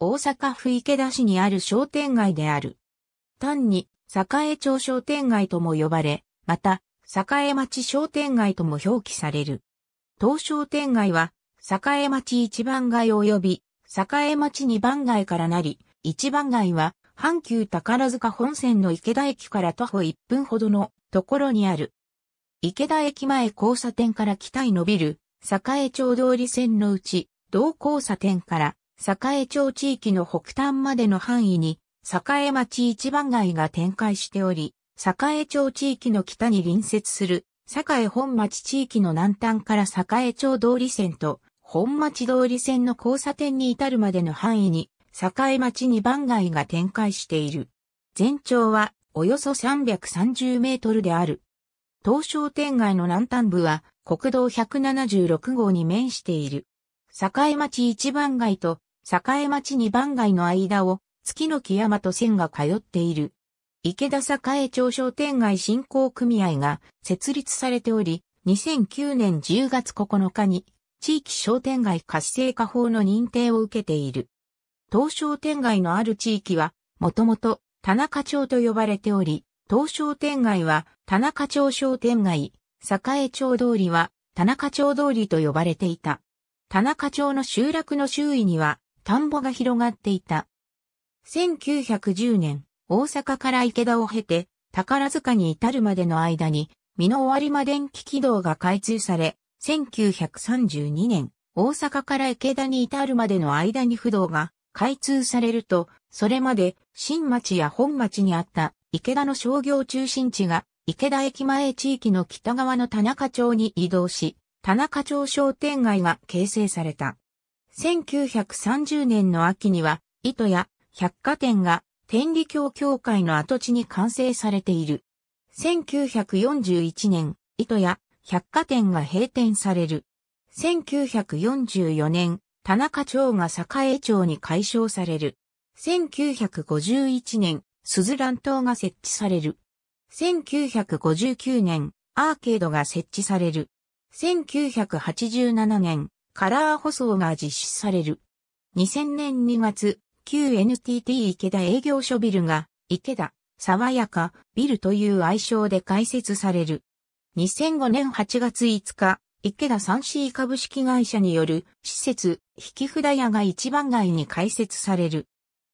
大阪府池田市にある商店街である。単に、栄町商店街とも呼ばれ、また、栄町商店街とも表記される。東商店街は、栄町一番街及び、栄町二番街からなり、一番街は、阪急宝塚本線の池田駅から徒歩1分ほどのところにある。池田駅前交差点から北へ伸びる、栄町通り線のうち、同交差点から栄町地域の北端までの範囲に、栄町一番街が展開しており、栄町地域の北に隣接する、栄本町地域の南端から栄町通り線と、本町通り線の交差点に至るまでの範囲に、栄町二番街が展開している。全長は、およそ330メートルである。東商店街の南端部は、国道176号に面している。栄町一番街と栄町二番街の間を、月の木山と線が通っている。池田栄町商店街振興組合が設立されており、2009年10月9日に地域商店街活性化法の認定を受けている。東商店街のある地域は、もともと田中町と呼ばれており、東商店街は田中町商店街、栄町通りは田中町通りと呼ばれていた。田中町の集落の周囲には田んぼが広がっていた。1910年、大阪から池田を経て、宝塚に至るまでの間に、美濃りまで電気軌道が開通され、1932年、大阪から池田に至るまでの間に不動が開通されると、それまで新町や本町にあった池田の商業中心地が池田駅前地域の北側の田中町に移動し、田中町商店街が形成された。1930年の秋には、糸や百貨店が天理教協会の跡地に完成されている。1941年、糸や百貨店が閉店される。1944年、田中町が栄町に改称される。1951年、鈴蘭島が設置される。1959年、アーケードが設置される。1987年、カラー舗装が実施される。2000年2月、旧 NTT 池田営業所ビルが、池田、爽やか、ビルという愛称で開設される。2005年8月5日、池田 3C 株式会社による施設、引き札屋が一番街に開設される。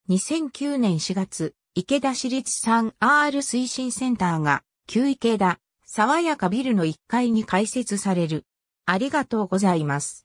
2009年4月、池田市立 3R 推進センターが、旧池田、爽やかビルの1階に開設される。ありがとうございます。